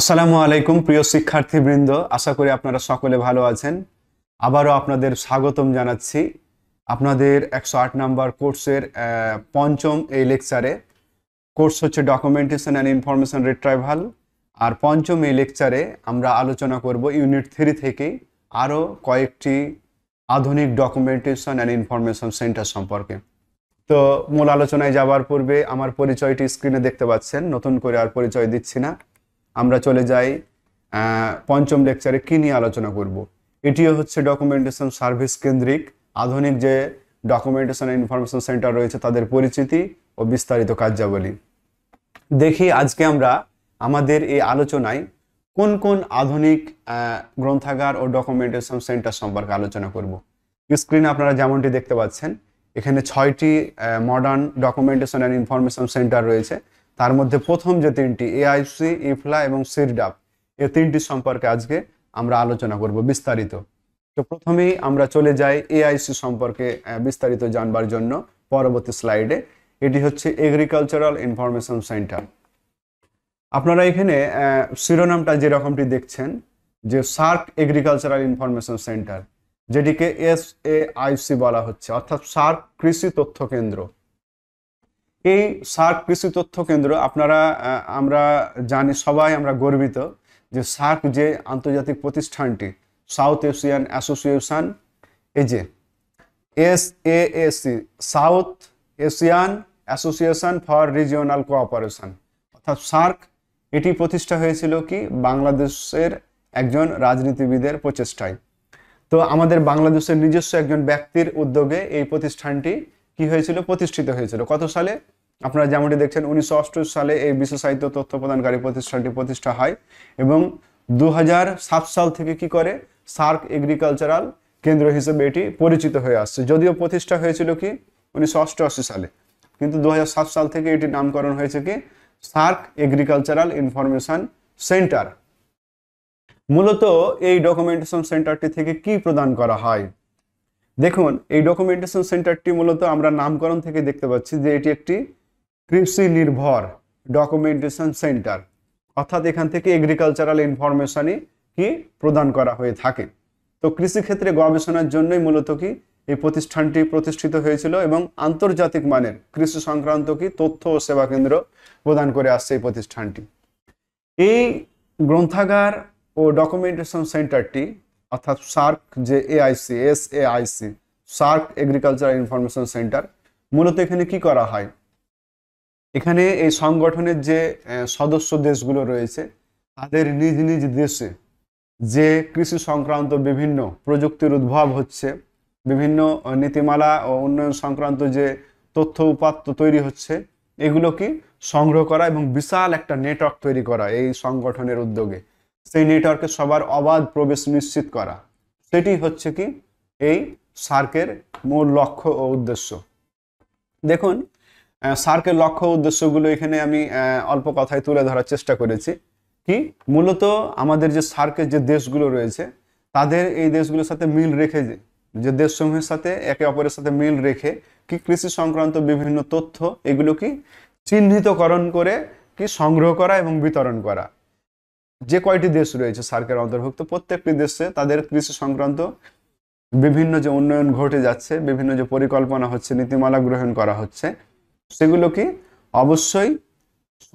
আসসালামু আলাইকুম প্রিয় শিক্ষার্থীবৃন্দ আশা করি আপনারা সকলে ভালো আছেন আবারও আপনাদের স্বাগতম জানাচ্ছি আপনাদের একশো আট নাম্বার কোর্সের পঞ্চম এই লেকচারে কোর্স হচ্ছে ডকুমেন্টেশন অ্যান্ড ইনফরমেশন রিট্রাইভাল আর পঞ্চম এই লেকচারে আমরা আলোচনা করব ইউনিট থ্রি থেকে আরও কয়েকটি আধুনিক ডকুমেন্টেশন অ্যান্ড ইনফরমেশন সেন্টার সম্পর্কে তো মূল আলোচনায় যাওয়ার পূর্বে আমার পরিচয়টি স্ক্রিনে দেখতে পাচ্ছেন নতুন করে আর পরিচয় দিচ্ছি না আমরা চলে যাই পঞ্চম লেকচারে কী নিয়ে আলোচনা করব। এটিও হচ্ছে ডকুমেন্টেশন সার্ভিস কেন্দ্রিক আধুনিক যে ডকুমেন্টেশন ইনফরমেশন সেন্টার রয়েছে তাদের পরিচিতি ও বিস্তারিত কার্যাবলী দেখি আজকে আমরা আমাদের এই আলোচনায় কোন কোন আধুনিক গ্রন্থাগার ও ডকুমেন্টেশন সেন্টার সম্পর্কে আলোচনা করব স্ক্রিনে আপনারা যেমনটি দেখতে পাচ্ছেন এখানে ছয়টি modern documentation and information centre রয়েছে তার মধ্যে প্রথম যে তিনটি এআইসি ইফলা এবং সিরডাপ এ তিনটি সম্পর্কে আজকে আমরা আলোচনা করব বিস্তারিত তো প্রথমেই আমরা চলে যাই এআইসি সম্পর্কে বিস্তারিত জানবার জন্য পরবর্তী স্লাইডে এটি হচ্ছে এগ্রিকালচারাল ইনফরমেশন সেন্টার আপনারা এখানে শিরোনামটা যেরকমটি দেখছেন যে সার্ক এগ্রিকালচারাল ইনফরমেশন সেন্টার যেটিকে এস এ আইসি বলা হচ্ছে অর্থাৎ সার্ক কৃষি তথ্য কেন্দ্র এই সার্ক কৃষি তথ্য কেন্দ্র আপনারা আমরা জানি সবাই আমরা গর্বিত যে সার্ক যে আন্তর্জাতিক প্রতিষ্ঠানটি সাউথ এশিয়ান অ্যাসোসিয়েশন এই যে S AC south Asian association for regional cooperation অর্থাৎ সার্ক এটি প্রতিষ্ঠা হয়েছিল কি বাংলাদেশের একজন রাজনীতিবিদের প্রচেষ্টায় তো আমাদের বাংলাদেশের নিজস্ব একজন ব্যক্তির উদ্যোগে এই প্রতিষ্ঠানটি কি হয়েছিল প্রতিষ্ঠিত হয়েছিল কত সালে আপনারা যেমনটি দেখছেন উনিশশো সালে এই বিশ্ব সাহিত্য তথ্য প্রদানকারী প্রতিষ্ঠানটি প্রতিষ্ঠা হয় এবং দু সাল থেকে কি করে সার্ক এগ্রিকালচারাল কেন্দ্র হিসেবে এটি পরিচিত হয়ে আসছে যদিও প্রতিষ্ঠা হয়েছিল কি উনিশশো সালে কিন্তু দু সাল থেকে এটি নামকরণ হয়েছে কি সার্ক এগ্রিকালচারাল ইনফরমেশান সেন্টার মূলত এই ডকুমেন্টেশন সেন্টারটি থেকে কি প্রদান করা হয় দেখুন এই ডকুমেন্টেশন সেন্টারটি মূলত আমরা নামকরণ থেকে দেখতে পাচ্ছি যে এটি একটি কৃষি নির্ভর ডকুমেন্টেশন সেন্টার অর্থাৎ এখান থেকে এগ্রিকালচারাল ইনফরমেশনই কি প্রদান করা হয়ে থাকে তো কৃষিক্ষেত্রে গবেষণার জন্যই মূলত কি এই প্রতিষ্ঠানটি প্রতিষ্ঠিত হয়েছিল এবং আন্তর্জাতিক মানের কৃষি সংক্রান্ত কি তথ্য ও সেবা কেন্দ্র প্রদান করে আসছে এই প্রতিষ্ঠানটি এই গ্রন্থাগার ও ডকুমেন্টেশন সেন্টারটি অর্থাৎ সার্ক যে AIC S AIC SAARC agriculture information centre মূলত এখানে কি করা হয় এখানে এই সংগঠনের যে সদস্য দেশগুলো রয়েছে তাদের নিজ নিজ দেশে যে কৃষি সংক্রান্ত বিভিন্ন প্রযুক্তির উদ্ভব হচ্ছে বিভিন্ন নীতিমালা ও উন্নয়ন সংক্রান্ত যে তথ্য উপাত্ত তৈরি হচ্ছে এগুলো কি সংগ্রহ করা এবং বিশাল একটা নেটওয়ার্ক তৈরি করা এই সংগঠনের উদ্যোগে সেই নেটওয়ার্কে সবার অবাধ প্রবেশ নিশ্চিত করা সেটি হচ্ছে কি এই সার্কের মূল লক্ষ্য ও উদ্দেশ্য দেখুন সার্কের লক্ষ্য উদ্দেশ্যগুলো এখানে আমি অল্প কথায় তুলে ধরার চেষ্টা করেছি কি মূলত আমাদের যে সার্কের যে দেশগুলো রয়েছে তাদের এই দেশগুলোর সাথে মিল রেখে যে দেশসমূহের সাথে একে অপরের সাথে মিল রেখে কি কৃষি সংক্রান্ত বিভিন্ন তথ্য এগুলো কি চিহ্নিতকরণ করে কি সংগ্রহ করা এবং বিতরণ করা যে কয়টি দেশ রয়েছে সার্কের অন্তর্ভুক্ত প্রত্যেকটি দেশে তাদের কৃষি সংক্রান্ত বিভিন্ন যে উন্নয়ন ঘটে যাচ্ছে বিভিন্ন যে পরিকল্পনা হচ্ছে নীতিমালা গ্রহণ করা হচ্ছে সেগুলো কি অবশ্যই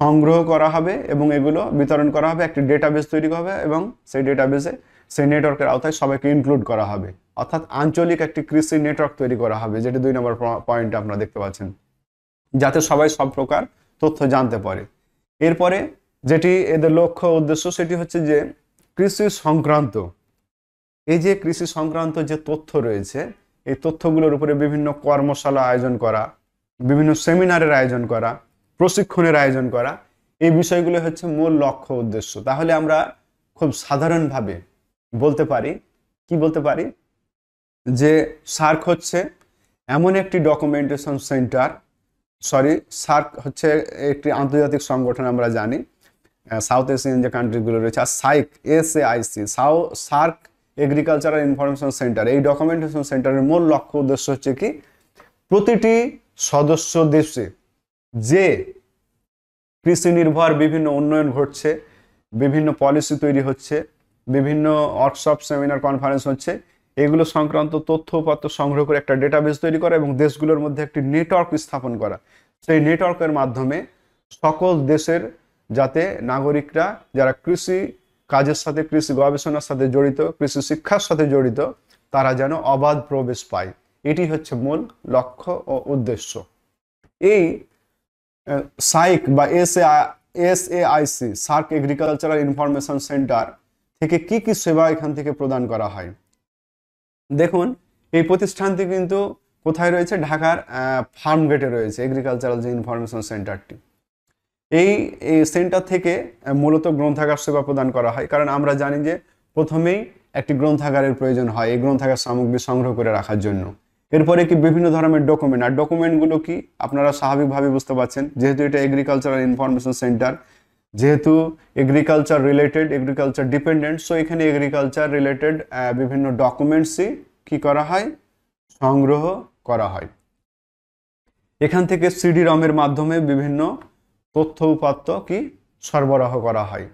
সংগ্রহ করা হবে এবং এগুলো বিতরণ করা হবে একটি ডেটাবেস তৈরি হবে এবং সেই ডেটাবেসে সেই নেটওয়ার্কের আওতায় সবাইকে ইনক্লুড করা হবে অর্থাৎ আঞ্চলিক একটি কৃষি নেটওয়ার্ক তৈরি করা হবে যেটি দুই নম্বর পয়েন্টে আপনারা দেখতে পাচ্ছেন যাতে সবাই সব প্রকার তথ্য জানতে পারে এরপরে যেটি এদের লক্ষ্য উদ্দেশ্য সেটি হচ্ছে যে কৃষি সংক্রান্ত এই যে কৃষি সংক্রান্ত যে তথ্য রয়েছে এই তথ্যগুলোর উপরে বিভিন্ন কর্মশালা আয়োজন করা বিভিন্ন সেমিনারের আয়োজন করা প্রশিক্ষণের আয়োজন করা এই বিষয়গুলো হচ্ছে মূল লক্ষ্য উদ্দেশ্য তাহলে আমরা খুব সাধারণভাবে বলতে পারি কি বলতে পারি যে সার্ক হচ্ছে এমন একটি ডকুমেন্টেশন সেন্টার সরি সার্ক হচ্ছে একটি আন্তর্জাতিক সংগঠন আমরা জানি সাউথ এশিয়ান যে কান্ট্রিগুলো রয়েছে আর সাইক এস এ আইসি সাউ সার্ক এগ্রিকালচারাল ইনফরমেশন সেন্টার এই ডকুমেন্টেশন সেন্টারের মূল লক্ষ্য উদ্দেশ্য হচ্ছে কি প্রতিটি সদস্য দেশে যে কৃষি নির্ভর বিভিন্ন উন্নয়ন ঘটছে বিভিন্ন পলিসি তৈরি হচ্ছে বিভিন্ন ওয়ার্কশপ সেমিনার কনফারেন্স হচ্ছে এগুলো সংক্রান্ত তথ্যপত্র সংগ্রহ করে একটা ডেটাবেস তৈরি করা এবং দেশগুলোর মধ্যে একটি নেটওয়ার্ক স্থাপন করা সেই নেটওয়ার্কের মাধ্যমে সকল দেশের যাতে নাগরিকরা যারা কৃষি কাজের সাথে কৃষি গবেষণার সাথে জড়িত কৃষি শিক্ষার সাথে জড়িত তারা যেন অবাধ প্রবেশ পায় এটি হচ্ছে মূল লক্ষ্য ও উদ্দেশ্য এই সাইক বা S S AIC SAARC agricultural information centre থেকে কি কি সেবা এখান থেকে প্রদান করা হয় দেখুন এই প্রতিষ্ঠানটি কিন্তু কোথায় রয়েছে ঢাকার ফার্ম গেটে রয়েছে এগ্রিকালচারাল যে ইনফরমেশন সেন্টারটি এই এই সেন্টার থেকে মূলত গ্রন্থাগার সেবা প্রদান করা হয় কারণ আমরা জানি যে প্রথমেই একটি গ্রন্থাগারের প্রয়োজন হয় এই গ্রন্থাগার সামগ্রী সংগ্রহ করে রাখার জন্য এরপরে কি বিভিন্ন ধরনের ডকুমেন্ট আর ডকুমেন্টগুলো কি আপনারা স্বাভাবিকভাবে বুঝতে পারছেন যেহেতু এটা এগ্রিকালচারাল ইনফরমেশন সেন্টার যেহেতু agriculture related agriculture dependent so এখানে এগ্রিকালচার রিলেটেড বিভিন্ন ডকুমেন্টসই কি করা হয় সংগ্রহ করা হয় এখান থেকে সিডি রমের মাধ্যমে বিভিন্ন তথ্য উপাত্ত কি সরবরাহ করা হয়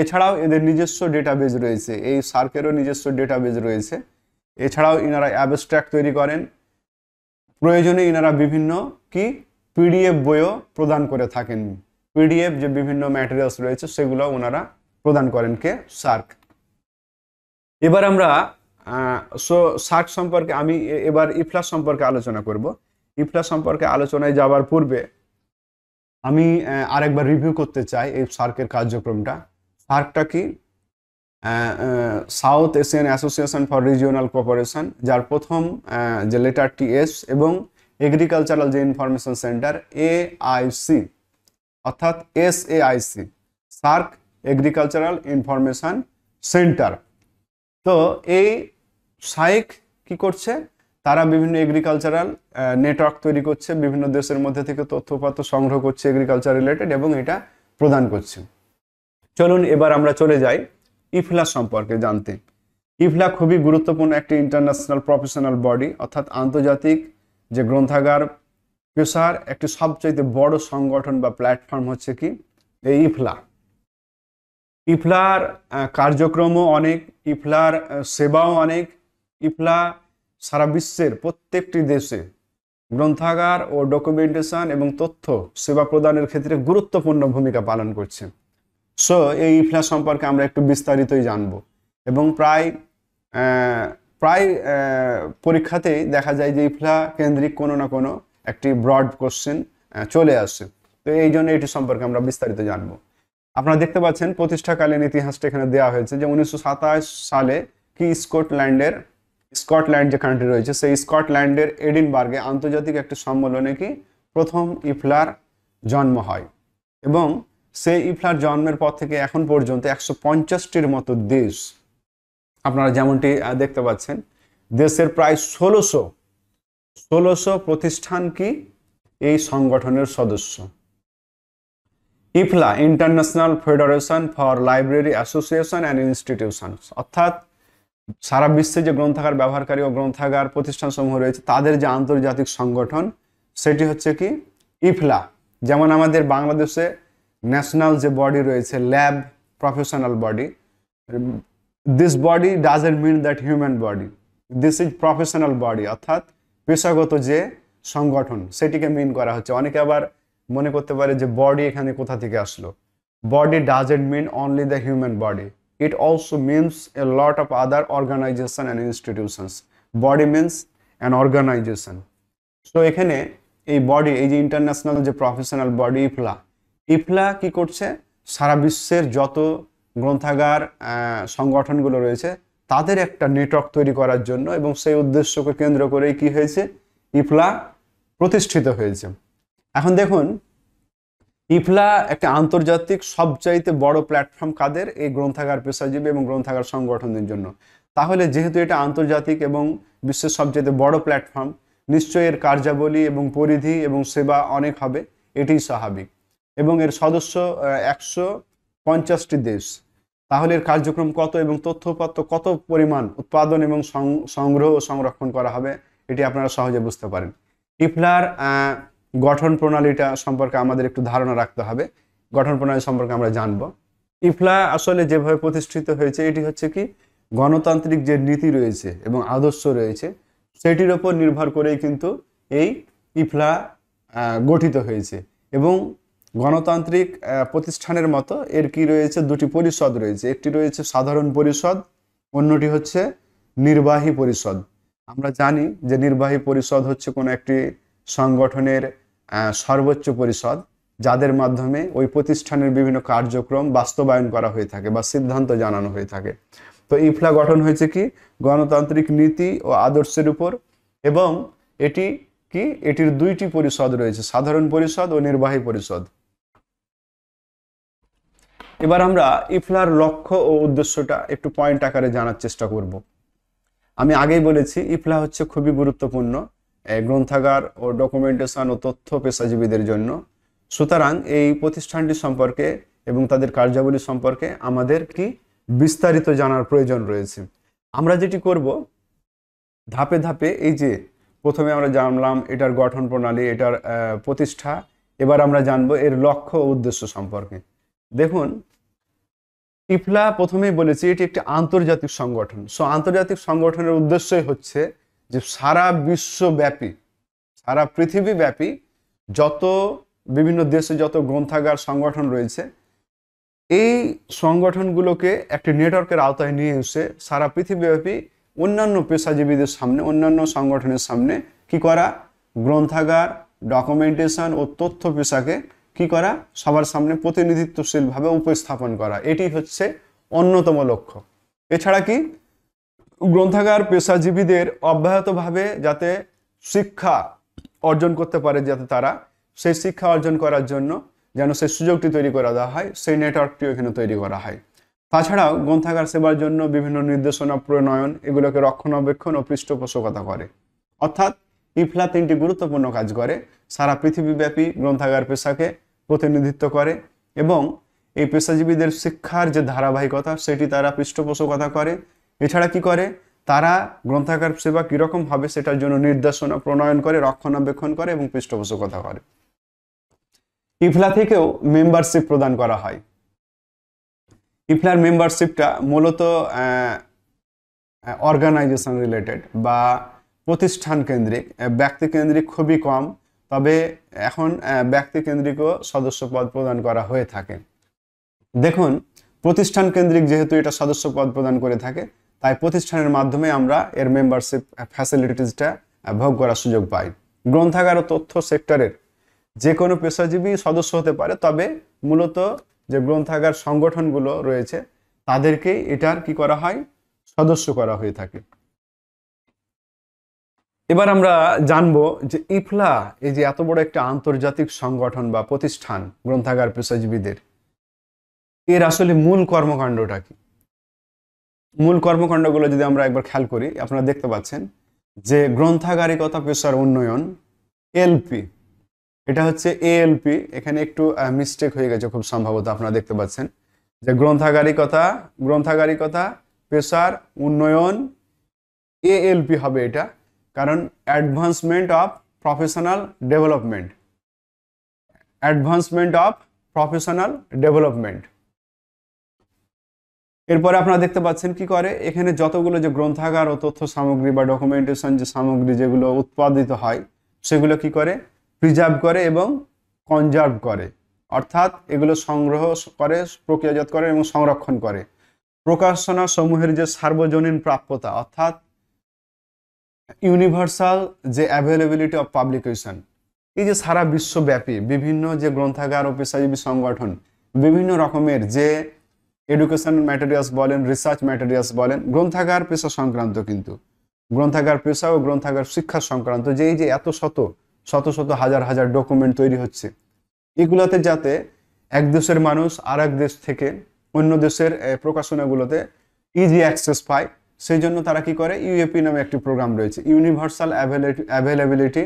এছাড়াও এদের নিজস্ব ডেটাবেজ রয়েছে এই সার্কেরও নিজস্ব ডেটাবেজ রয়েছে এছাড়াও ইনারা অ্যাবস্ট্র্যাক্ট তৈরি করেন প্রয়োজনে ইনারা বিভিন্ন কি পিডিএফ বইও প্রদান করে থাকেন পিডিএফ যে বিভিন্ন ম্যাটেরিয়ালস রয়েছে সেগুলো ওনারা প্রদান করেন কে সার্ক এবার আমরা সো সার্ক সম্পর্কে আমি এবার ইফলাস সম্পর্কে আলোচনা করব ইফলাস সম্পর্কে আলোচনায় যাওয়ার পূর্বে আমি আরেকবার রিভিউ করতে চাই এই সার্কের কার্যক্রমটা সার্কটা কি south Asian association for regional cooperation যার প্রথম যে লেটার টি এস এবং এগ্রিকালচারাল যে ইনফরমেশন সেন্টার এ আইসি অর্থাৎ S A IC SAARC agricultural information centre তো এই সাইক কি করছে তারা বিভিন্ন এগ্রিকালচারাল নেটওয়ার্ক তৈরি করছে বিভিন্ন দেশের মধ্যে থেকে তথ্যপাত্র সংগ্রহ করছে এগ্রিকালচার রিলেটেড এবং এটা প্রদান করছে চলুন এবার আমরা চলে যাই ইফলা সম্পর্কে জানতে ইফলা খুবই গুরুত্বপূর্ণ একটি ইন্টারন্যাশনাল প্রফেশনাল বডি অর্থাৎ আন্তর্জাতিক যে গ্রন্থাগার পেশার একটি সবচাইতে বড় সংগঠন বা প্ল্যাটফর্ম হচ্ছে কি এই ইফলা ইফলার কার্যক্রমও অনেক ইফলার সেবাও অনেক ইফলা সারা বিশ্বের প্রত্যেকটি দেশে গ্রন্থাগার ও ডকুমেন্টেশন এবং তথ্য সেবা প্রদানের ক্ষেত্রে গুরুত্বপূর্ণ ভূমিকা পালন করছে সো এই ইফলা সম্পর্কে আমরা একটু বিস্তারিতই জানব এবং প্রায় প্রায় পরীক্ষাতেই দেখা যায় যে ইফলা কেন্দ্রিক কোনো না কোনো একটি ব্রড কোশ্চেন চলে আসছে তো এই জন্য এটি সম্পর্কে আমরা বিস্তারিত জানব আপনারা দেখতে পাচ্ছেন প্রতিষ্ঠাকালীন ইতিহাসটা এখানে দেওয়া হয়েছে যে উনিশশো সালে কি স্কটল্যান্ডের স্কটল্যান্ড যে কান্ট্রি রয়েছে সেই স্কটল্যান্ডের এডিনবার্গে আন্তর্জাতিক একটি সম্মেলনে কি প্রথম ইফলার জন্ম হয় এবং সে ইফলার জন্মের পর থেকে এখন পর্যন্ত একশো পঞ্চাশটির মতো দেশ আপনারা যেমনটি দেখতে পাচ্ছেন দেশের প্রায় ষোলোশো ষোলোশো প্রতিষ্ঠান কি এই সংগঠনের সদস্য IFLA international federation for library association and institutions অর্থাৎ সারা বিশ্বে যে গ্রন্থাগার ব্যবহারকারী ও গ্রন্থাগার প্রতিষ্ঠান সমূহ রয়েছে তাদের যে আন্তর্জাতিক সংগঠন সেটি হচ্ছে কি ইফলা যেমন আমাদের বাংলাদেশে ন্যাশনাল যে বডি রয়েছে ল্যাব professional body this body doesn't mean that human body this is professional body অর্থাৎ পেশাগত যে সংগঠন সেটিকে মিন করা হচ্ছে অনেকে আবার মনে করতে পারে যে বডি এখানে কোথা থেকে আসলো body doesn't mean only the human body it also means a lot of other organisation and institutions body means an organisation so এখানে এই বডি এই যে ইন্টারন্যাশনাল যে প্রফেশনাল বডি ইফলা ইফলা কি করছে সারা বিশ্বের যত গ্রন্থাগার সংগঠনগুলো রয়েছে তাদের একটা নেটওয়ার্ক তৈরি করার জন্য এবং সেই উদ্দেশ্যকে কেন্দ্র করেই কি হয়েছে ইফলা প্রতিষ্ঠিত হয়েছে এখন দেখুন ইফলা একটা আন্তর্জাতিক সবচাইতে বড় প্ল্যাটফর্ম কাদের এই গ্রন্থাগার পেশাজীবী এবং গ্রন্থাগার সংগঠনের জন্য তাহলে যেহেতু এটা আন্তর্জাতিক এবং বিশ্বের সবচাইতে বড় প্ল্যাটফর্ম নিশ্চয়ই এর কার্যাবলী এবং পরিধি এবং সেবা অনেক হবে এটি স্বাভাবিক এবং এর সদস্য একশো পঞ্চাশটি দেশ তাহলে এর কার্যক্রম কত এবং তথ্যপত্র কত পরিমাণ উৎপাদন এবং সংগ্রহ ও সংরক্ষণ করা হবে এটি আপনারা সহজে বুঝতে পারেন ইফলার গঠন প্রণালীটা সম্পর্কে আমাদের একটু ধারণা রাখতে হবে গঠন প্রণালী সম্পর্কে আমরা জানব ইফলা আসলে যেভাবে প্রতিষ্ঠিত হয়েছে এটি হচ্ছে কি গণতান্ত্রিক যে নীতি রয়েছে এবং আদর্শ রয়েছে সেটির ওপর নির্ভর করেই কিন্তু এই ইফলা গঠিত হয়েছে এবং গণতান্ত্রিক প্রতিষ্ঠানের মতো এর কি রয়েছে দুটি পরিষদ রয়েছে একটি রয়েছে সাধারণ পরিষদ অন্যটি হচ্ছে নির্বাহী পরিষদ আমরা জানি যে নির্বাহী পরিষদ হচ্ছে কোনো একটি সংগঠনের সর্বোচ্চ পরিষদ যাদের মাধ্যমে ওই প্রতিষ্ঠানের বিভিন্ন কার্যক্রম বাস্তবায়ন করা হয়ে থাকে বা সিদ্ধান্ত জানানো হয়ে থাকে তো ইফলা গঠন হয়েছে কি গণতান্ত্রিক নীতি ও আদর্শের উপর এবং এটি কি এটির দুইটি পরিষদ রয়েছে সাধারণ পরিষদ ও নির্বাহী পরিষদ এবার আমরা ইফলার লক্ষ্য ও উদ্দেশ্যটা একটু পয়েন্ট আকারে জানার চেষ্টা করব আমি আগেই বলেছি ইফলা হচ্ছে খুবই গুরুত্বপূর্ণ গ্রন্থাগার ও ডকুমেন্টেশন ও তথ্য পেশাজীবীদের জন্য সুতরাং এই প্রতিষ্ঠানটি সম্পর্কে এবং তাদের কার্যাবলী সম্পর্কে আমাদের কি বিস্তারিত জানার প্রয়োজন রয়েছে আমরা যেটি করব ধাপে ধাপে এই যে প্রথমে আমরা জানলাম এটার গঠন প্রণালী এটার প্রতিষ্ঠা এবার আমরা জানব এর লক্ষ্য ও উদ্দেশ্য সম্পর্কে দেখুন ইফলা প্রথমেই বলেছি এটি একটি আন্তর্জাতিক সংগঠন সো আন্তর্জাতিক সংগঠনের উদ্দেশ্যই হচ্ছে যে সারা বিশ্বব্যাপী সারা পৃথিবীব্যাপী যত বিভিন্ন দেশে যত গ্রন্থাগার সংগঠন রয়েছে এই সংগঠনগুলোকে একটি নেটওয়ার্কের আওতায় নিয়ে এসে সারা পৃথিবীব্যাপী অন্যান্য পেশাজীবীদের সামনে অন্যান্য সংগঠনের সামনে কি করা গ্রন্থাগার ডকুমেন্টেশন ও তথ্য পেশাকে কি করা সবার সামনে প্রতিনিধিত্বশীলভাবে উপস্থাপন করা এটি হচ্ছে অন্যতম লক্ষ্য এছাড়া কি গ্রন্থাগার পেশাজীবীদের অব্যাহতভাবে যাতে শিক্ষা অর্জন করতে পারে যাতে তারা সেই শিক্ষা অর্জন করার জন্য যেন সেই সুযোগটি তৈরি করা দেওয়া হয় সেই নেটওয়ার্কটিও এখানে তৈরি করা হয় তাছাড়াও গ্রন্থাগার সেবার জন্য বিভিন্ন নির্দেশনা প্রণয়ন এগুলোকে রক্ষণাবেক্ষণ ও পৃষ্ঠপোষকতা করে অর্থাৎ ইফলা তিনটি গুরুত্বপূর্ণ কাজ করে সারা পৃথিবীব্যাপী গ্রন্থাগার পেশাকে প্রতিনিধিত্ব করে এবং এই পেশাজীবীদের শিক্ষার যে ধারাবাহিকতা সেটি তারা পৃষ্ঠপোষকতা করে এছাড়া কি করে তারা গ্রন্থাগার সেবা কীরকম হবে সেটার জন্য নির্দেশনা প্রণয়ন করে রক্ষণাবেক্ষণ করে এবং পৃষ্ঠপোষকতা করে ইফলা থেকেও মেম্বারশিপ প্রদান করা হয় ইফলার মেম্বারশিপটা মূলত অর্গানাইজেশন রিলেটেড বা প্রতিষ্ঠান কেন্দ্রিক ব্যক্তিকেন্দ্রিক খুবই কম তবে এখন ব্যক্তিকেন্দ্রিক সদস্যপদ প্রদান করা হয়ে থাকে দেখুন প্রতিষ্ঠান কেন্দ্রিক যেহেতু এটা সদস্যপদ প্রদান করে থাকে তাই প্রতিষ্ঠানের মাধ্যমে আমরা এর মেম্বারশিপ ফ্যাসিলিটিসটা ভোগ করার সুযোগ পাই গ্রন্থাগার ও তথ্য সেক্টরের যে কোনো পেশাজীবী সদস্য হতে পারে তবে মূলত যে গ্রন্থাগার সংগঠনগুলো রয়েছে তাদেরকেই এটার কি করা হয় সদস্য করা হয়ে থাকে এবার আমরা জানব যে ইফলা এই যে এত বড় একটা আন্তর্জাতিক সংগঠন বা প্রতিষ্ঠান গ্রন্থাগার পেশাজীবীদের এর আসলে মূল কর্মকাণ্ডটা কি মূল কর্মকাণ্ডগুলো যদি আমরা একবার খেয়াল করি আপনারা দেখতে পাচ্ছেন যে গ্রন্থাগারিকতা পেশার উন্নয়ন এলপি এটা হচ্ছে এএলপি এখানে একটু মিস্টেক হয়ে গেছে খুব সম্ভবত আপনারা দেখতে পাচ্ছেন যে গ্রন্থাগারিকতা গ্রন্থাগারিকতা পেশার উন্নয়ন এএলপি হবে এটা কারণ advancement of professional development advancement of professional development এরপরে আপনারা দেখতে পাচ্ছেন কি করে এখানে যতগুলো যে গ্রন্থাগার ও তথ্য সামগ্রী বা ডকুমেন্টেশন যে সামগ্রী যেগুলো উৎপাদিত হয় সেগুলো কি করে প্রিজার্ভ করে এবং কনজার্ভ করে অর্থাৎ এগুলো সংগ্রহ করে প্রক্রিয়াজাত করে এবং সংরক্ষণ করে প্রকাশনা সমূহের যে সার্বজনীন প্রাপ্যতা অর্থাৎ ইউনিভার্সাল যে অ্যাভেলেবিলিটি অফ পাবলিকেশন এই যে সারা বিশ্বব্যাপী বিভিন্ন যে গ্রন্থাগার ও পেশাজীবী সংগঠন বিভিন্ন রকমের যে এডুকেশন ম্যাটেরিয়ালস বলেন রিসার্চ ম্যাটেরিয়ালস বলেন গ্রন্থাগার পেশা সংক্রান্ত কিন্তু গ্রন্থাগার পেশা ও গ্রন্থাগার শিক্ষা সংক্রান্ত যেই যে এত শত শত শত হাজার হাজার ডকুমেন্ট তৈরি হচ্ছে এগুলোতে যাতে এক দেশের মানুষ আর দেশ থেকে অন্য দেশের প্রকাশনাগুলোতে ইজি অ্যাক্সেস পায় সেই জন্য তারা কি করে ইউএপি নামে একটি প্রোগ্রাম রয়েছে ইউনিভার্সাল অ্যাভেলেবিলিটি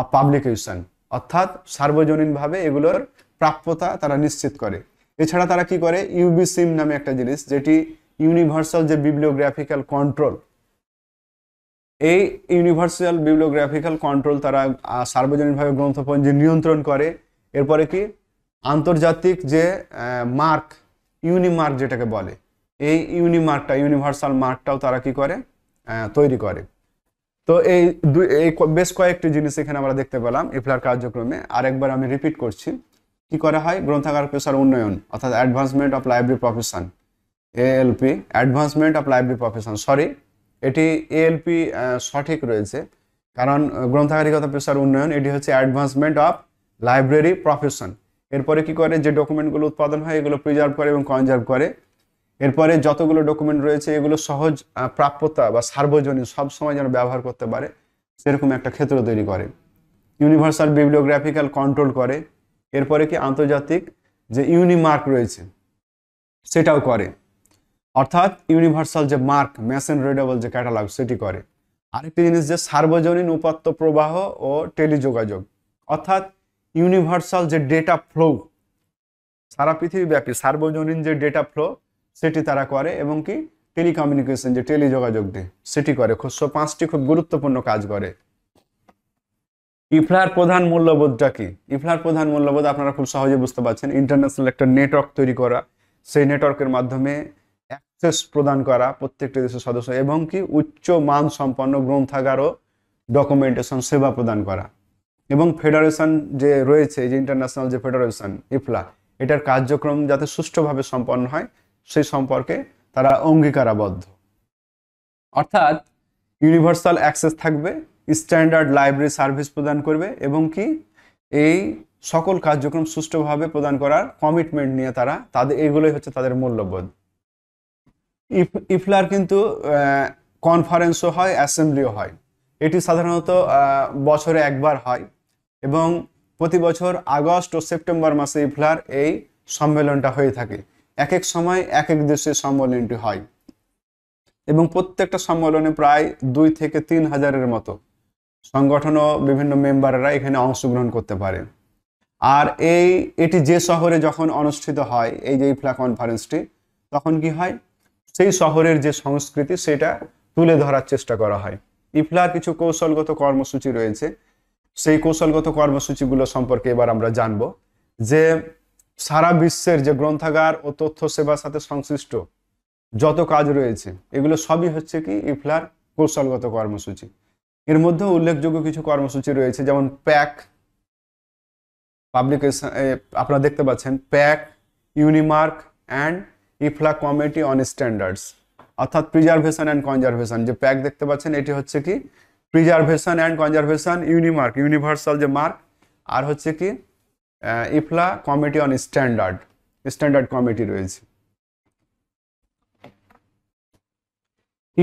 অফ পাবলিকেশন অর্থাৎ সার্বজনীনভাবে এগুলোর প্রাপ্যতা তারা নিশ্চিত করে এছাড়া তারা কি করে ইউবি সিম নামে একটা জিনিস যেটি ইউনিভার্সাল যে বিবলিওগ্রাফিক্যাল কন্ট্রোল এই ইউনিভার্সাল বিবলিওগ্রাফিক্যাল কন্ট্রোল তারা সার্বজনীনভাবে গ্রন্থপঞ্জি নিয়ন্ত্রণ করে এরপরে কি আন্তর্জাতিক যে মার্ক ইউনিমার্ক যেটাকে বলে এই ইউনিমার্কটা ইউনিভার্সাল মার্কটাও তারা কি করে তৈরি করে তো এই দুই এই বেশ কয়েকটি জিনিস এখানে আমরা দেখতে পেলাম ইফলার কার্যক্রমে আরেকবার আমি রিপিট করছি কি করা হয় গ্রন্থাগার পেশার উন্নয়ন অর্থাৎ advancement of library profession ALP advancement of library profession sorry এটি এএলপি সঠিক রয়েছে কারণ গ্রন্থাগারিকতা পেশার উন্নয়ন এটি হচ্ছে অ্যাডভান্সমেন্ট অফ লাইব্রেরি প্রফেশন এরপরে কি করে যে ডকুমেন্টগুলো উৎপাদন হয় এগুলো প্রিজার্ভ করে এবং কনজার্ভ করে এরপরে যতগুলো ডকুমেন্ট রয়েছে এগুলো সহজ প্রাপ্যতা বা সার্বজনীন সবসময় যেন ব্যবহার করতে পারে সেরকম একটা ক্ষেত্র তৈরি করে ইউনিভার্সাল বিবলিওগ্রাফিক্যাল কন্ট্রোল করে এরপরে কি আন্তর্জাতিক যে ইউনিমার্ক রয়েছে সেটাও করে অর্থাৎ ইউনিভার্সাল যে মার্ক ম্যাসেন রেডেবল যে ক্যাটালগ সেটি করে আরেকটি জিনিস যে সার্বজনীন উপাত্ত প্রবাহ ও টেলিযোগাযোগ অর্থাৎ ইউনিভার্সাল যে ডেটা ফ্লো সারা পৃথিবীব্যাপী সার্বজনীন যে ডেটা ফ্লো সেটি তারা করে এবং কি টেলিকমিউনিকেশন যে টেলি যোগাযোগ দিয়ে সেটি করে সো পাঁচটি খুব গুরুত্বপূর্ণ কাজ করে ইফলার প্রধান মূল্যবোধটা কি ইফলার প্রধান মূল্যবোধ আপনারা খুব সহজে বুঝতে পারছেন ইন্টারন্যাশনাল একটা নেটওয়ার্ক তৈরি করা সেই নেটওয়ার্কের মাধ্যমে অ্যাক্সেস প্রদান করা প্রত্যেকটি দেশের সদস্য এবং কি উচ্চ মান সম্পন্ন গ্রন্থাগার ও ডকুমেন্টেশন সেবা প্রদান করা এবং ফেডারেশন যে রয়েছে যে ইন্টারন্যাশনাল যে ফেডারেশন ইফলা এটার কার্যক্রম যাতে সুষ্ঠুভাবে সম্পন্ন হয় সে সম্পর্কে তারা অঙ্গীকারাবদ্ধ অর্থাৎ ইউনিভার্সাল অ্যাক্সেস থাকবে স্ট্যান্ডার্ড লাইব্রেরি সার্ভিস প্রদান করবে এবং কি এই সকল কার্যক্রম সুষ্ঠুভাবে প্রদান করার কমিটমেন্ট নিয়ে তারা তাদের এগুলোই হচ্ছে তাদের মূল্যবোধ ইফ ইফলার কিন্তু কনফারেন্সও হয় অ্যাসেম্বলিও হয় এটি সাধারণত বছরে একবার হয় এবং প্রতি বছর আগস্ট ও সেপ্টেম্বর মাসে ইফলার এই সম্মেলনটা হয়ে থাকে এক এক সময় এক এক দেশে সম্মেলনটি হয় এবং প্রত্যেকটা সম্মেলনে প্রায় দুই থেকে তিন হাজারের মতো সংগঠন ও বিভিন্ন মেম্বাররা এখানে অংশগ্রহণ করতে পারে আর এই এটি যে শহরে যখন অনুষ্ঠিত হয় এই যে ইফলা কনফারেন্সটি তখন কি হয় সেই শহরের যে সংস্কৃতি সেটা তুলে ধরার চেষ্টা করা হয় ইফলার কিছু কৌশলগত কর্মসূচি রয়েছে সেই কৌশলগত কর্মসূচিগুলো সম্পর্কে এবার আমরা জানব যে সারা বিশ্বের যে গ্রন্থাগার ও তথ্য সেবার সাথে সংশ্লিষ্ট যত কাজ রয়েছে এগুলো সবই হচ্ছে কি ইফলার কৌশলগত কর্মসূচি এর মধ্যে উল্লেখযোগ্য কিছু কর্মসূচি রয়েছে যেমন প্যাক পাবলিকেশন আপনারা দেখতে পাচ্ছেন PAC UNIMARC and IFLA committee on standards অর্থাৎ প্রিজার্ভেশন অ্যান্ড কনজারভেশন যে প্যাক দেখতে পাচ্ছেন এটি হচ্ছে কি preservation and conservation UNIMARC universal যে মার্ক আর হচ্ছে কি IFLA committee on standard standard committee রয়েছে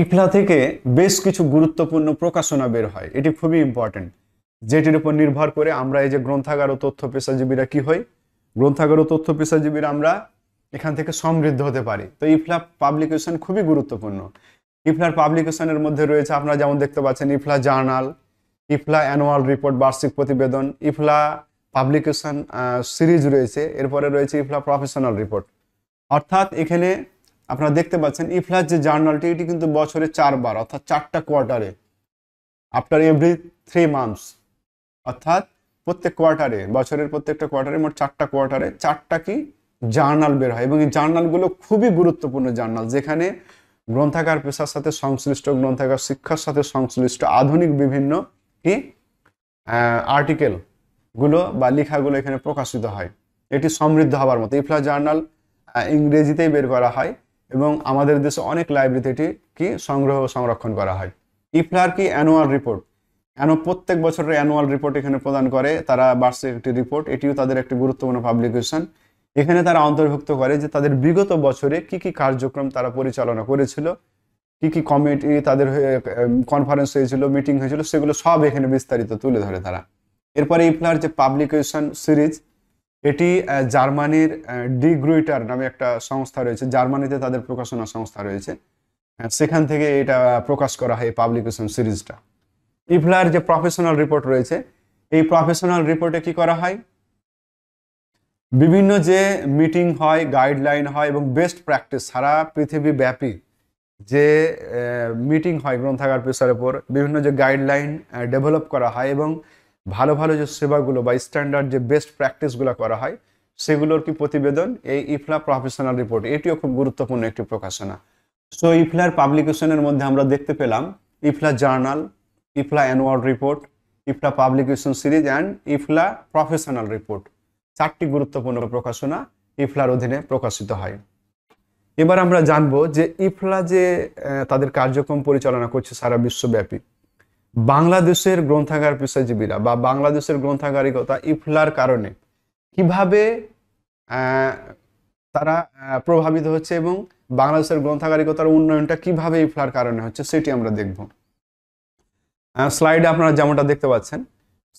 ইফলা থেকে বেশ কিছু গুরুত্বপূর্ণ প্রকাশনা বের হয় এটি খুবই ইম্পর্টেন্ট যেটির উপর নির্ভর করে আমরা এই যে গ্রন্থাগার ও তথ্য পেশাজীবীরা কি হই গ্রন্থাগার ও তথ্য পেশাজীবীরা আমরা এখান থেকে সমৃদ্ধ হতে পারি তো ইফলা পাবলিকেশন খুবই গুরুত্বপূর্ণ ইফলার পাবলিকেশনের মধ্যে রয়েছে আপনারা যেমন দেখতে পাচ্ছেন IFLA journal IFLA annual report বার্ষিক প্রতিবেদন ইফলা পাবলিকেশন সিরিজ রয়েছে এরপরে রয়েছে ইফলা প্রফেশনাল রিপোর্ট অর্থাৎ এখানে আপনারা দেখতে পাচ্ছেন ইফলার যে জার্নালটি এটি কিন্তু বছরে চারবার অর্থাৎ চারটা কোয়ার্টারে আফটার এভরি থ্রি মান্থস অর্থাৎ প্রত্যেক কোয়ার্টারে বছরের প্রত্যেকটা কোয়ার্টারে মোট চারটা কোয়ার্টারে চারটা কি জার্নাল বের হয় এবং এই জার্নালগুলো খুবই গুরুত্বপূর্ণ জার্নাল যেখানে গ্রন্থাগার পেশার সাথে সংশ্লিষ্ট গ্রন্থাগার শিক্ষার সাথে সংশ্লিষ্ট আধুনিক বিভিন্ন কি আর্টিকেল গুলো বা লেখাগুলো এখানে প্রকাশিত হয় এটি সমৃদ্ধ হবার মতো ইফলা জার্নাল ইংরেজিতেই বের করা হয় এবং আমাদের দেশে অনেক লাইব্রেরিতে এটি কি সংগ্রহ সংরক্ষণ করা হয় ইফলার কি অ্যানুয়াল রিপোর্ট এমন প্রত্যেক বছরের অ্যানুয়াল রিপোর্ট এখানে প্রদান করে তারা বার্ষিক একটি রিপোর্ট এটিও তাদের একটি গুরুত্বপূর্ণ পাবলিকেশন এখানে তারা অন্তর্ভুক্ত করে যে তাদের বিগত বছরে কি কি কার্যক্রম তারা পরিচালনা করেছিল কি কি কমিটি তাদের কনফারেন্স হয়েছিল মিটিং হয়েছিল সেগুলো সব এখানে বিস্তারিত তুলে ধরে তারা এরপরে ইফলার যে পাবলিকেশন সিরিজ এটি জার্মানির ডিগ্রুইটার নামে একটা সংস্থা রয়েছে জার্মানিতে তাদের প্রকাশনা সংস্থা রয়েছে সেখান থেকে এটা প্রকাশ করা হয় পাবলিকেশন সিরিজটা ইফলার যে প্রফেশনাল রিপোর্ট রয়েছে এই প্রফেশনাল রিপোর্টে কি করা হয় বিভিন্ন যে মিটিং হয় গাইডলাইন হয় এবং বেস্ট প্র্যাকটিস সারা পৃথিবী ব্যাপী যে মিটিং হয় গ্রন্থাগার পেশার ওপর বিভিন্ন যে গাইডলাইন ডেভেলপ করা হয় এবং ভালো ভালো যে সেবাগুলো বা স্ট্যান্ডার্ড যে বেস্ট প্র্যাকটিসগুলো করা হয় সেগুলোর কি প্রতিবেদন এই ইফলা প্রফেশনাল রিপোর্ট এটিও খুব গুরুত্বপূর্ণ একটি প্রকাশনা সো ইফলার পাবলিকেশনের মধ্যে আমরা দেখতে পেলাম IFLA journal IFLA annual report IFLA publication series and IFLA professional report চারটি গুরুত্বপূর্ণ প্রকাশনা ইফলার অধীনে প্রকাশিত হয় এবার আমরা জানব যে ইফলা যে তাদের কার্যক্রম পরিচালনা করছে সারা বিশ্বব্যাপী বাংলাদেশের গ্রন্থাগার পেশাজীবীরা বা বাংলাদেশের গ্রন্থাগারিকতা ইফলার কারণে কিভাবে তারা প্রভাবিত হচ্ছে এবং বাংলাদেশের গ্রন্থাগারিকতার উন্নয়নটা কিভাবে ইফলার কারণে হচ্ছে সেটি আমরা দেখব স্লাইডে আপনারা যেমনটা দেখতে পাচ্ছেন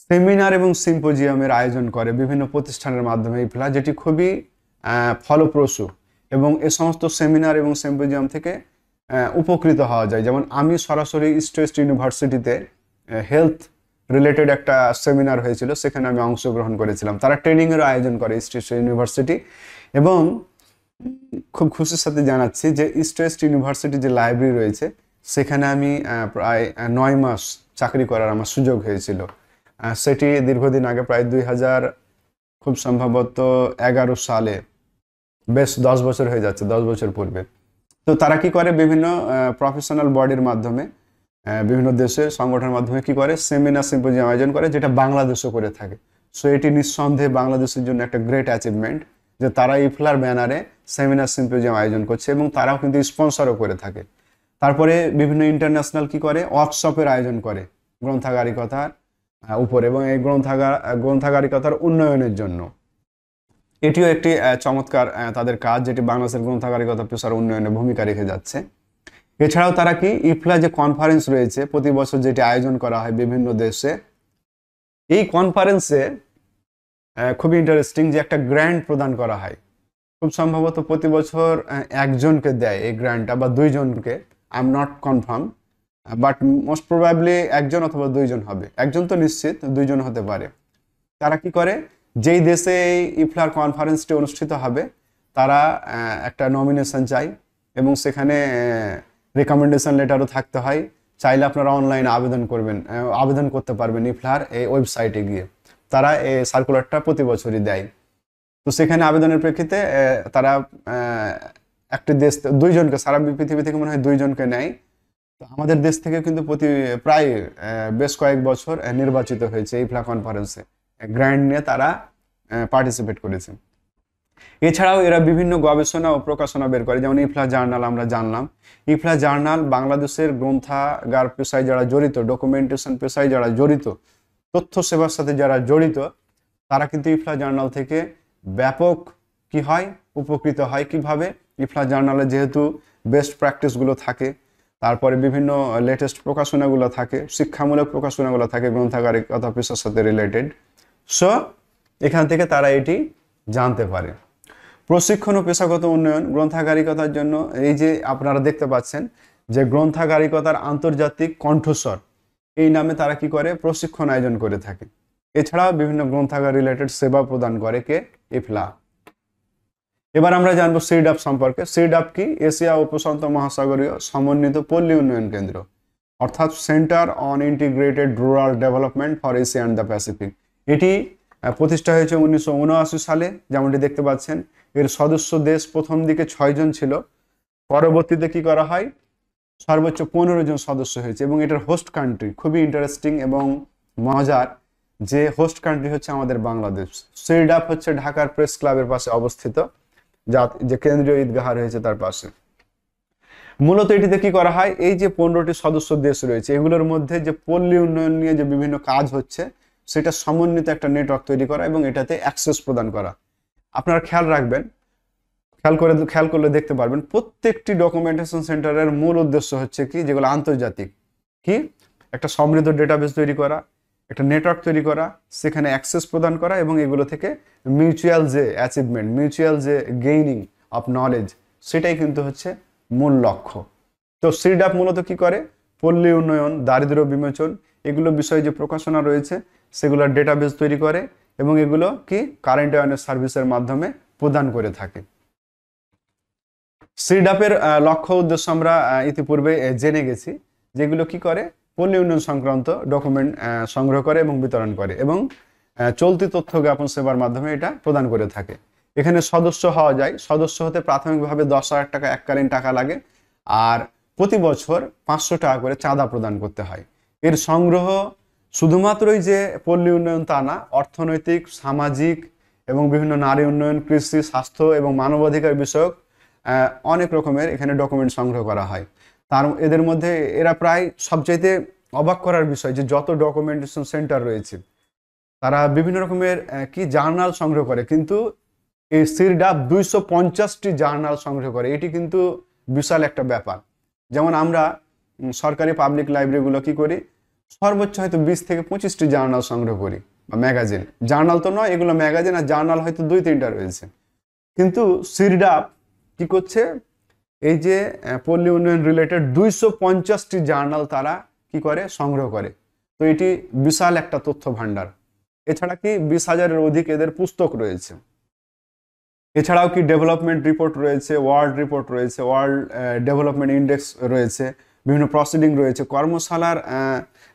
সেমিনার এবং সিম্পোজিয়ামের আয়োজন করে বিভিন্ন প্রতিষ্ঠানের মাধ্যমে ইফলা যেটি খুবই ফলপ্রসূ এবং এ সমস্ত সেমিনার এবং সিম্পোজিয়াম থেকে উপকৃত হওয়া যায় যেমন আমি সরাসরি ইস্ট ওয়েস্ট ইউনিভার্সিটিতে হেলথ রিলেটেড একটা সেমিনার হয়েছিল সেখানে আমি অংশগ্রহণ করেছিলাম তারা ট্রেনিংয়ের আয়োজন করে ইস্ট ওয়েস্ট ইউনিভার্সিটি এবং খুব খুশির সাথে জানাচ্ছি যে ইস্ট ওয়েস্ট ইউনিভার্সিটি যে লাইব্রেরি রয়েছে সেখানে আমি প্রায় নয় মাস চাকরি করার আমার সুযোগ হয়েছিল সেটি দীর্ঘদিন আগে প্রায় দুই হাজার খুব সম্ভবত এগারো সালে বেশ দশ বছর হয়ে যাচ্ছে দশ বছর পূর্বে তো তারা কি করে বিভিন্ন প্রফেশনাল বডির মাধ্যমে বিভিন্ন দেশের সংগঠনের মাধ্যমে কি করে সেমিনার সিম্পোজিয়াম আয়োজন করে যেটা বাংলাদেশও করে থাকে সো এটি নিঃসন্দেহে বাংলাদেশের জন্য একটা গ্রেট অ্যাচিভমেন্ট যে তারা ইফলার ব্যানারে সেমিনার সিম্পোজিয়াম আয়োজন করছে এবং তারাও কিন্তু স্পন্সরও করে থাকে তারপরে বিভিন্ন ইন্টারন্যাশনাল কি করে ওয়ার্কশপের আয়োজন করে গ্রন্থাগারিকতার উপর এবং এই গ্রন্থাগার গ্রন্থাগারিকতার উন্নয়নের জন্য এটিও একটি চমৎকার তাদের কাজ যেটি বাংলাদেশের গ্রন্থাগারিকতা পেশার উন্নয়নে ভূমিকা রেখে যাচ্ছে এছাড়াও তারা কি ইফলা যে কনফারেন্স রয়েছে প্রতি বছর যেটি আয়োজন করা হয় বিভিন্ন দেশে এই কনফারেন্সে খুবই ইন্টারেস্টিং যে একটা গ্র্যান্ড প্রদান করা হয় খুব সম্ভবত প্রতি বছর একজনকে দেয় এই গ্র্যান্ডটা বা দুইজনকে I am not confirm but most probably একজন অথবা দুইজন হবে একজন তো নিশ্চিত দুইজন হতে পারে তারা কি করে যেই দেশে ইফলার কনফারেন্সটি অনুষ্ঠিত হবে তারা একটা নমিনেশন চাই এবং সেখানে রেকমেন্ডেশন লেটারও থাকতে হয় চাইলে আপনারা অনলাইনে আবেদন করবেন আবেদন করতে পারবেন ইফলার এই ওয়েবসাইটে গিয়ে তারা এই সার্কুলারটা প্রতি বছরই দেয় তো সেখানে আবেদনের প্রেক্ষিতে তারা একটি দেশ দুইজনকে সারা পৃথিবী থেকে মনে হয় দুইজনকে নেয় তো আমাদের দেশ থেকে কিন্তু প্রতি প্রায় বেশ কয়েক বছর নির্বাচিত হয়েছে ইফলা কনফারেন্সে গ্র্যান্ড নিয়ে তারা পার্টিসিপেট করেছে এছাড়াও এরা বিভিন্ন গবেষণা ও প্রকাশনা বের করে যেমন ইফলা জার্নাল আমরা জানলাম ইফলা জার্নাল বাংলাদেশের গ্রন্থাগার পেশায় যারা জড়িত ডকুমেন্টেশন পেশায় যারা জড়িত তথ্য সেবার সাথে যারা জড়িত তারা কিন্তু ইফলা জার্নাল থেকে ব্যাপক কি হয় উপকৃত হয় কিভাবে ইফলা জার্নালে যেহেতু বেস্ট প্র্যাকটিসগুলো থাকে তারপরে বিভিন্ন লেটেস্ট প্রকাশনাগুলো থাকে শিক্ষামূলক প্রকাশনাগুলো থাকে গ্রন্থাগারিকতা পেশার সাথে রিলেটেড সো এখান থেকে তারা এটি জানতে পারে প্রশিক্ষণ ও পেশাগত উন্নয়ন গ্রন্থাগারিকতার জন্য এই যে আপনারা দেখতে পাচ্ছেন যে গ্রন্থাগারিকতার আন্তর্জাতিক কণ্ঠস্বর এই নামে তারা কি করে প্রশিক্ষণ আয়োজন করে থাকে এছাড়া বিভিন্ন গ্রন্থাগার রিলেটেড সেবা প্রদান করে কে ইফলা এবার আমরা জানবো সিডাপ সম্পর্কে সিডাপ কি এশিয়া ও প্রশান্ত মহাসাগরীয় সমন্বিত পল্লী উন্নয়ন কেন্দ্র অর্থাৎ centre on integrated rural development for Asia and the Pacific এটি প্রতিষ্ঠা হয়েছে উনিশশো সালে যেমনটি দেখতে পাচ্ছেন এর সদস্য দেশ প্রথম দিকে ছয়জন ছিল পরবর্তীতে কি করা হয় সর্বোচ্চ পনেরো জন সদস্য হয়েছে এবং এটার হোস্ট কান্ট্রি খুবই ইন্টারেস্টিং এবং মজার যে হোস্ট কান্ট্রি হচ্ছে আমাদের বাংলাদেশ সিরডাপ হচ্ছে ঢাকার প্রেস ক্লাবের পাশে অবস্থিত যা যে কেন্দ্রীয় ঈদগাহ রয়েছে তার পাশে মূলত এটিতে কি করা হয় এই যে পনেরোটি সদস্য দেশ রয়েছে এগুলোর মধ্যে যে পল্লী উন্নয়ন নিয়ে যে বিভিন্ন কাজ হচ্ছে সেটা সমন্বিত একটা নেটওয়ার্ক তৈরি করা এবং এটাতে অ্যাক্সেস প্রদান করা আপনারা খেয়াল রাখবেন খেয়াল করে খেয়াল করলে দেখতে পারবেন প্রত্যেকটি ডকুমেন্টেশন সেন্টারের মূল উদ্দেশ্য হচ্ছে কি যেগুলো আন্তর্জাতিক কি একটা সমৃদ্ধ ডেটাবেস তৈরি করা একটা নেটওয়ার্ক তৈরি করা সেখানে অ্যাক্সেস প্রদান করা এবং এগুলো থেকে মিউচুয়াল যে অ্যাচিভমেন্ট মিউচুয়াল যে গেইনিং অফ নলেজ সেটাই কিন্তু হচ্ছে মূল লক্ষ্য তো সিডাপ মূলত কি করে পল্লী উন্নয়ন দারিদ্র বিমোচন এগুলো বিষয়ে যে প্রকাশনা রয়েছে সেগুলোর ডেটাবেস তৈরি করে এবং এগুলো কি কারেন্ট অ্যাওয়ারনেস সার্ভিসের মাধ্যমে প্রদান করে থাকে সিডাপের লক্ষ্য উদ্দেশ্য আমরা ইতিপূর্বে জেনে গেছি যেগুলো কি করে পল্লী উন্নয়ন সংক্রান্ত ডকুমেন্ট সংগ্রহ করে এবং বিতরণ করে এবং চলতি তথ্য জ্ঞাপন সেবার মাধ্যমে এটা প্রদান করে থাকে এখানে সদস্য হওয়া যায় সদস্য হতে প্রাথমিকভাবে দশ হাজার টাকা এককালীন টাকা লাগে আর প্রতি বছর পাঁচশো টাকা করে চাঁদা প্রদান করতে হয় এর সংগ্রহ শুধুমাত্রই যে পল্লী উন্নয়ন তা না অর্থনৈতিক সামাজিক এবং বিভিন্ন নারী উন্নয়ন কৃষি স্বাস্থ্য এবং মানবাধিকার বিষয়ক অনেক রকমের এখানে ডকুমেন্ট সংগ্রহ করা হয় তার এদের মধ্যে এরা প্রায় সবচাইতে অবাক করার বিষয় যে যত ডকুমেন্টেশন সেন্টার রয়েছে তারা বিভিন্ন রকমের কি জার্নাল সংগ্রহ করে কিন্তু এই সিরডাপ দুইশো পঞ্চাশটি জার্নাল সংগ্রহ করে এটি কিন্তু বিশাল একটা ব্যাপার যেমন আমরা সরকারি পাবলিক লাইব্রেরিগুলো কি করি সর্বোচ্চ হয়তো বিশ থেকে পঁচিশটি জার্নাল সংগ্রহ করি বা ম্যাগাজিন জার্নাল তো নয় এগুলো ম্যাগাজিন আর জার্নাল হয়তো দুই তিনটা রয়েছে কিন্তু সিরডাপ কি করছে এই যে পল্লি উন্নয়ন রিলেটেড দুইশো পঞ্চাশটি জার্নাল তারা কি করে সংগ্রহ করে তো এটি বিশাল একটা তথ্য ভাণ্ডার এছাড়া কি বিশ হাজারের অধিক এদের পুস্তক রয়েছে এছাড়াও কি ডেভেলপমেন্ট রিপোর্ট রয়েছে ওয়ার্ল্ড রিপোর্ট রয়েছে ওয়ার্ল্ড ডেভেলপমেন্ট ইন্ডেক্স রয়েছে বিভিন্ন প্রসিডিং রয়েছে কর্মশালার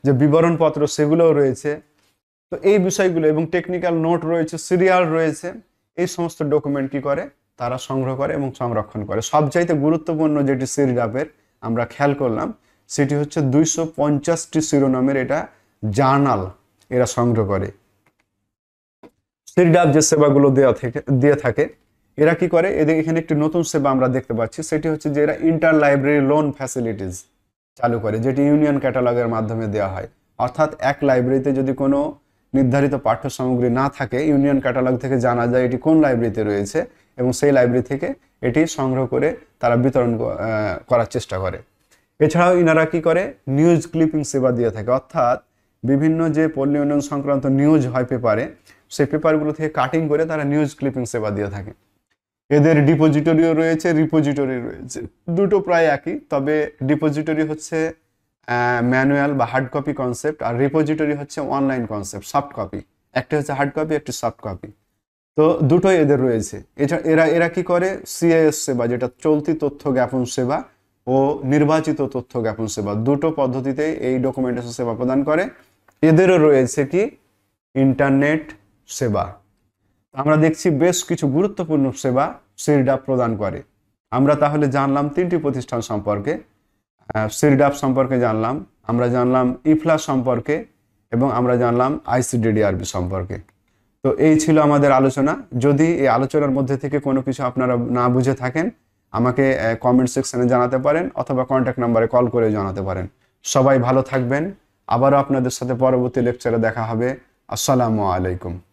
যে বিবরণপত্র সেগুলোও রয়েছে তো এই বিষয়গুলো এবং টেকনিক্যাল নোট রয়েছে সিরিয়াল রয়েছে এই সমস্ত ডকুমেন্ট কি করে তারা সংগ্রহ করে এবং সংরক্ষণ করে সবচাইতে গুরুত্বপূর্ণ যেটি সিরিডাপের আমরা খেয়াল করলাম সেটি হচ্ছে দুইশো পঞ্চাশটি শিরোনামের এটা জার্নাল এরা সংগ্রহ করে সিরিডাপ যে সেবাগুলো দেওয়া থেকে দিয়ে থাকে এরা কি করে এদের এখানে একটি নতুন সেবা আমরা দেখতে পাচ্ছি সেটি হচ্ছে যে এরা ইন্টার লাইব্রেরি লোন ফ্যাসিলিটিস চালু করে যেটি ইউনিয়ন ক্যাটালগের মাধ্যমে দেওয়া হয় অর্থাৎ এক লাইব্রেরিতে যদি কোনো নির্ধারিত পাঠ্য সামগ্রী না থাকে ইউনিয়ন ক্যাটালগ থেকে জানা যায় এটি কোন লাইব্রেরিতে রয়েছে এবং সেই লাইব্রেরি থেকে এটি সংগ্রহ করে তারা বিতরণ করার চেষ্টা করে এছাড়াও ইনারা কী করে নিউজ ক্লিপিং সেবা দিয়ে থাকে অর্থাৎ বিভিন্ন যে পল্লী উন্নয়ন সংক্রান্ত নিউজ হয় পেপারে সেই পেপারগুলো থেকে কাটিং করে তারা নিউজ ক্লিপিং সেবা দিয়ে থাকে এদের ডিপোজিটরিও রয়েছে রিপোজিটরি রয়েছে দুটো প্রায় একই তবে ডিপোজিটরি হচ্ছে ম্যানুয়াল বা হার্ড কপি কনসেপ্ট আর রিপোজিটরি হচ্ছে অনলাইন কনসেপ্ট সফট কপি একটা হচ্ছে হার্ড কপি একটি সফট কপি তো দুটোই এদের রয়েছে এছাড়া এরা এরা কি করে সিএস সেবা যেটা চলতি তথ্য জ্ঞাপন সেবা ও নির্বাচিত তথ্য জ্ঞাপন সেবা দুটো পদ্ধতিতে এই ডকুমেন্টেশন সেবা প্রদান করে এদেরও রয়েছে কি ইন্টারনেট সেবা আমরা দেখছি বেশ কিছু গুরুত্বপূর্ণ সেবা সিরডাপ প্রদান করে আমরা তাহলে জানলাম তিনটি প্রতিষ্ঠান সম্পর্কে সিরডাপ সম্পর্কে জানলাম আমরা জানলাম ইফলা সম্পর্কে এবং আমরা জানলাম আইসিডিডিআরবি সম্পর্কে তো এই ছিল আমাদের আলোচনা যদি এই আলোচনার মধ্যে থেকে কোনো কিছু আপনারা না বুঝে থাকেন আমাকে কমেন্ট সেকশানে জানাতে পারেন অথবা কন্ট্যাক্ট নাম্বারে কল করে জানাতে পারেন সবাই ভালো থাকবেন আবারও আপনাদের সাথে পরবর্তী লেকচারে দেখা হবে আসসালামু আলাইকুম